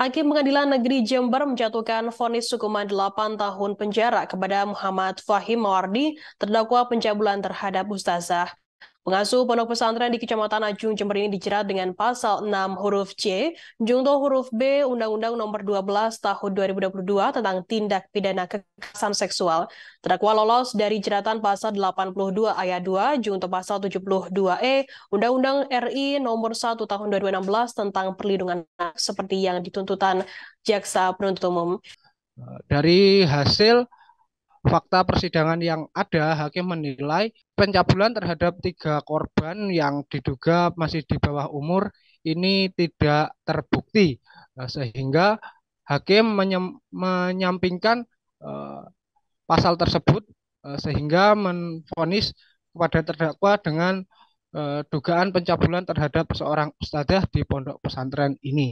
Hakim Pengadilan Negeri Jember menjatuhkan vonis hukuman 8 tahun penjara kepada Muhammad Fahim Mawardi, terdakwa pencabulan terhadap Ustazah Pengasuh pondok pesantren di Kecamatan Ajung Jember ini dijerat dengan pasal 6 huruf C, junto huruf B Undang-Undang Nomor 12 Tahun 2022 tentang tindak pidana kekerasan seksual. Terdakwa lolos dari jeratan pasal 82 ayat 2 junto pasal 72E Undang-Undang RI Nomor 1 Tahun 2016 tentang perlindungan anak seperti yang dituntutan jaksa penuntut umum. Dari hasil fakta persidangan yang ada, hakim menilai pencabulan terhadap tiga korban yang diduga masih di bawah umur ini tidak terbukti, nah, sehingga hakim menyem, menyampingkan uh, pasal tersebut, uh, sehingga menfonis kepada terdakwa dengan uh, dugaan pencabulan terhadap seorang ustadzah di pondok pesantren ini.